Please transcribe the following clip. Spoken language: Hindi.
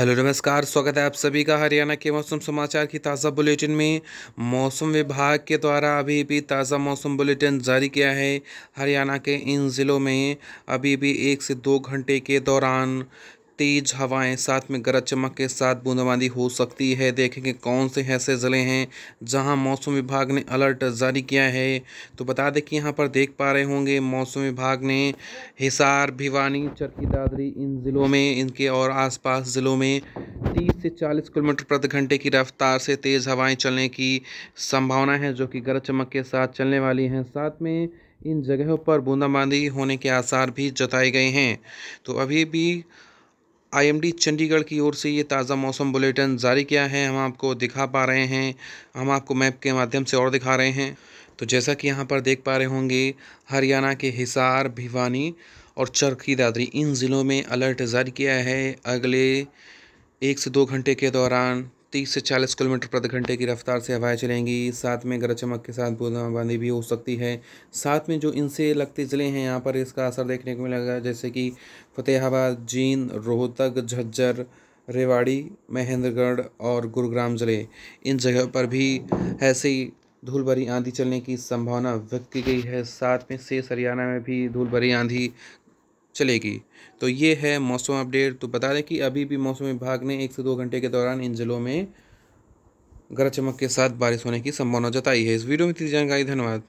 हेलो नमस्कार स्वागत है आप सभी का हरियाणा के मौसम समाचार की ताज़ा बुलेटिन में मौसम विभाग के द्वारा अभी भी ताज़ा मौसम बुलेटिन जारी किया है हरियाणा के इन ज़िलों में अभी भी एक से दो घंटे के दौरान तेज हवाएं साथ में गरज चमक के साथ बूंदाबांदी हो सकती है देखेंगे कौन से ऐसे ज़िले हैं जहां मौसम विभाग ने अलर्ट जारी किया है तो बता दें कि यहां पर देख पा रहे होंगे मौसम विभाग ने हिसार भिवानी चरखी दादरी इन ज़िलों में इनके और आसपास ज़िलों में तीस से चालीस किलोमीटर प्रति घंटे की रफ्तार से तेज़ हवाएँ चलने की संभावना है जो कि गरज चमक के साथ चलने वाली हैं साथ में इन जगहों पर बूंदाबांदी होने के आसार भी जताए गए हैं तो अभी भी आईएमडी चंडीगढ़ की ओर से ये ताज़ा मौसम बुलेटिन जारी किया है हम आपको दिखा पा रहे हैं हम आपको मैप के माध्यम से और दिखा रहे हैं तो जैसा कि यहाँ पर देख पा रहे होंगे हरियाणा के हिसार भिवानी और चरखी दादरी इन ज़िलों में अलर्ट जारी किया है अगले एक से दो घंटे के दौरान तीस से चालीस किलोमीटर प्रति घंटे की रफ्तार से हवाएं चलेंगी साथ में गरज चमक के साथ बूंदाबांदी भी हो सकती है साथ में जो इनसे लगते ज़िले हैं यहाँ पर इसका असर देखने को मिलेगा जैसे कि फतेहाबाद जींद रोहतक झज्जर रेवाड़ी महेंद्रगढ़ और गुरुग्राम ज़िले इन जगह पर भी ऐसी धूल भरी आंधी चलने की संभावना व्यक्त की गई है साथ में शेष हरियाणा में भी धूल भरी आंधी चलेगी तो ये है मौसम अपडेट तो बता दें कि अभी भी मौसम विभाग ने एक से दो घंटे के दौरान इन ज़िलों में गरज चमक के साथ बारिश होने की संभावना जताई है इस वीडियो में इतनी जानकारी धन्यवाद